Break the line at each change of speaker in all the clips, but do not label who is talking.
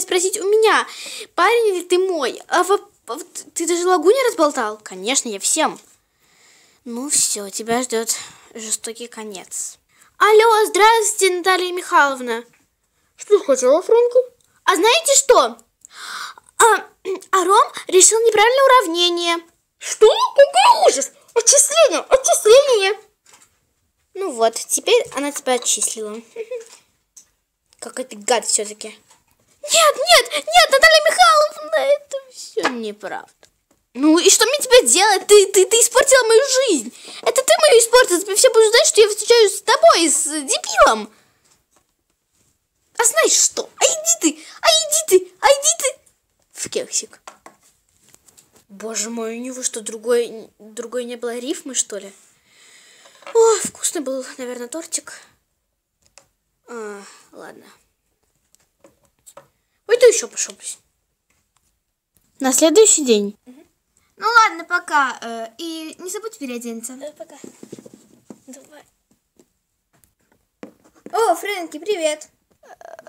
хотели спросить у меня, парень или ты мой? А во... ты даже лагу не разболтал? Конечно, я всем. Ну все, тебя ждет жестокий конец. Алло, здравствуйте, Наталья Михайловна. Что хотела, Франко? А знаете что? А, а Ром решил неправильное уравнение. Что? Какой ужас! Отчисление! Отчисление! Ну вот, теперь она тебя отчислила. Какой ты гад все-таки. Нет, нет, нет, Наталья Михайловна, это все неправда. Ну и что мне тебе делать? Ты, ты, ты испортила мою жизнь. Это ты мою испортила. Тебе все будут знать, что я встречаюсь с тобой, с э, дебилом. А знаешь что? А иди ты, а иди ты, а иди ты в кексик. Боже мой, у него что, другой, другой не было рифмы, что ли? О, вкусный был, наверное, тортик. А, ладно еще пошуплюсь. На следующий день. Ну ладно, пока. Э, и не забудь переодеться. Да, пока. Давай. О, Фрэнки, привет.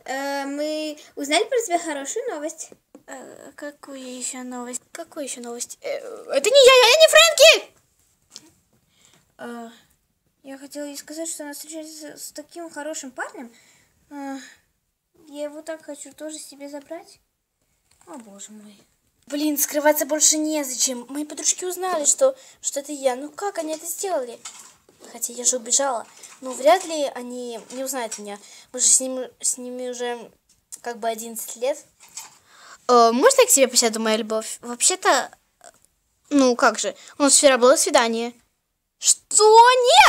Э, мы узнали про тебя хорошую новость. Э, какую еще новость? Какую еще новость? Это не я, я не Фрэнки! Я хотела ей сказать, что она встречается с таким хорошим парнем вот так хочу тоже себе забрать. О, боже мой. Блин, скрываться больше незачем. Мои подружки узнали, что, что это я. Ну как они это сделали? Хотя я же убежала. Но ну, вряд ли они не узнают меня. Мы же с, ними с ними уже как бы 11 лет. Э, можно я к тебе посяду, моя любовь? Вообще-то, э, ну как же, у нас вчера было свидание. Что?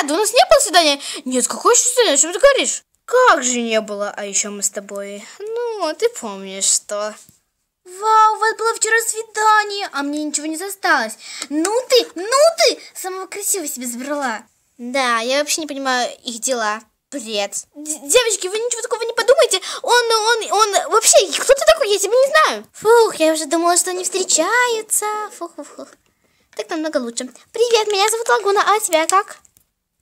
Нет, у нас не было свидания. Нет, какое свидание? О чем ты говоришь? Как же не было, а еще мы с тобой. Ну, ты помнишь, что... Вау, у вас было вчера свидание, а мне ничего не засталось. Ну ты, ну ты, самого красивого себе забрала. Да, я вообще не понимаю их дела. Бред. девочки, вы ничего такого не подумайте. Он, он, он, вообще, кто ты такой, я тебя не знаю. Фух, я уже думала, что они встречаются. Фух, фух, фух. Так намного лучше. Привет, меня зовут Лагуна, а тебя как?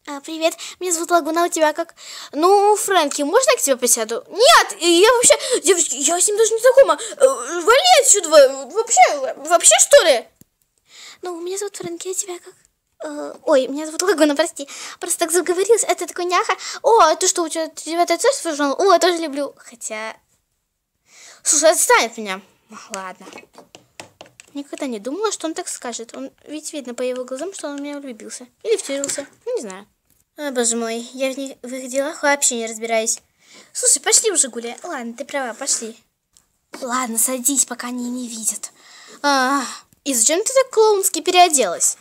А, привет, меня зовут Лагуна, а у тебя как? Ну, Фрэнки, можно я к тебе присяду? Нет, я вообще, я, я с ним даже не знакома. Э, вали отсюда, вообще, вообще что ли? Ну, меня зовут Фрэнки, а тебя как? Э, ой, меня зовут Лагуна, прости. Просто так заговорилась, это такой няха. О, а ты что, у тебя девятое царство выжил? О, я тоже люблю. Хотя... Слушай, отстань от меня. Ладно. Никогда не думала, что он так скажет. Он ведь видно по его глазам, что он в меня влюбился. Или втюрился. Ну, не знаю. О, боже мой, я в, них, в их делах вообще не разбираюсь. Слушай, пошли уже гуляй. Ладно, ты права, пошли. Ладно, садись, пока они не видят. А, и зачем ты так клоунски переоделась?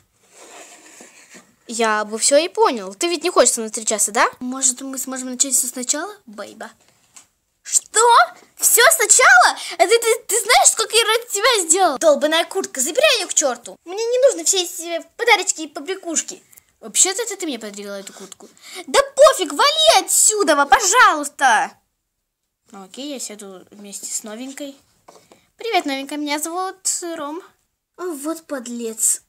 Я бы все и понял. Ты ведь не хочешь на три часа, да? Может, мы сможем начать все сначала, Бейба? Что? Все сначала? Это а ты, ты тебя сделал? Долбаная куртка, забирай ее к черту. Мне не нужно все эти подарочки и побрякушки. Вообще-то это ты мне подарила эту куртку. Да пофиг, вали отсюда, пожалуйста. Ну окей, я сяду вместе с новенькой. Привет, новенькая, меня зовут Ром. О, вот подлец.